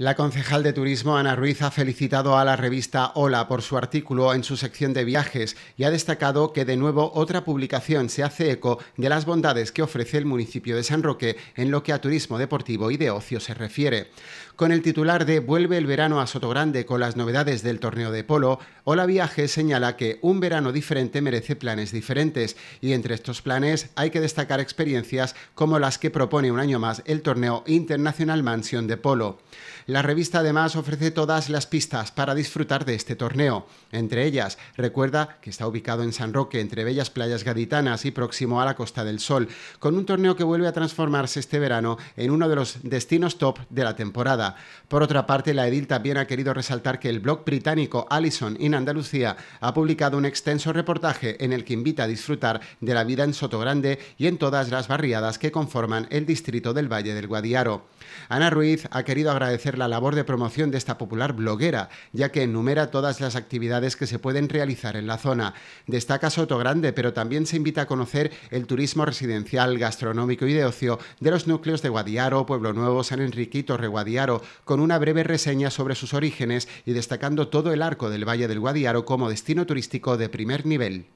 La concejal de Turismo Ana Ruiz ha felicitado a la revista Hola por su artículo en su sección de viajes y ha destacado que de nuevo otra publicación se hace eco de las bondades que ofrece el municipio de San Roque en lo que a turismo deportivo y de ocio se refiere. Con el titular de Vuelve el verano a Sotogrande con las novedades del torneo de polo, Hola Viajes señala que un verano diferente merece planes diferentes y entre estos planes hay que destacar experiencias como las que propone un año más el torneo Internacional Mansión de Polo. La revista además ofrece todas las pistas para disfrutar de este torneo. Entre ellas, recuerda que está ubicado en San Roque, entre bellas playas gaditanas y próximo a la Costa del Sol, con un torneo que vuelve a transformarse este verano en uno de los destinos top de la temporada. Por otra parte, la Edil también ha querido resaltar que el blog británico Allison in Andalucía ha publicado un extenso reportaje en el que invita a disfrutar de la vida en Sotogrande y en todas las barriadas que conforman el distrito del Valle del Guadiaro. Ana Ruiz ha querido agradecer la labor de promoción de esta popular bloguera, ya que enumera todas las actividades que se pueden realizar en la zona. Destaca Soto Grande, pero también se invita a conocer el turismo residencial, gastronómico y de ocio de los núcleos de Guadiaro, Pueblo Nuevo, San Enriquito, Reguadiaro, con una breve reseña sobre sus orígenes y destacando todo el arco del Valle del Guadiaro como destino turístico de primer nivel.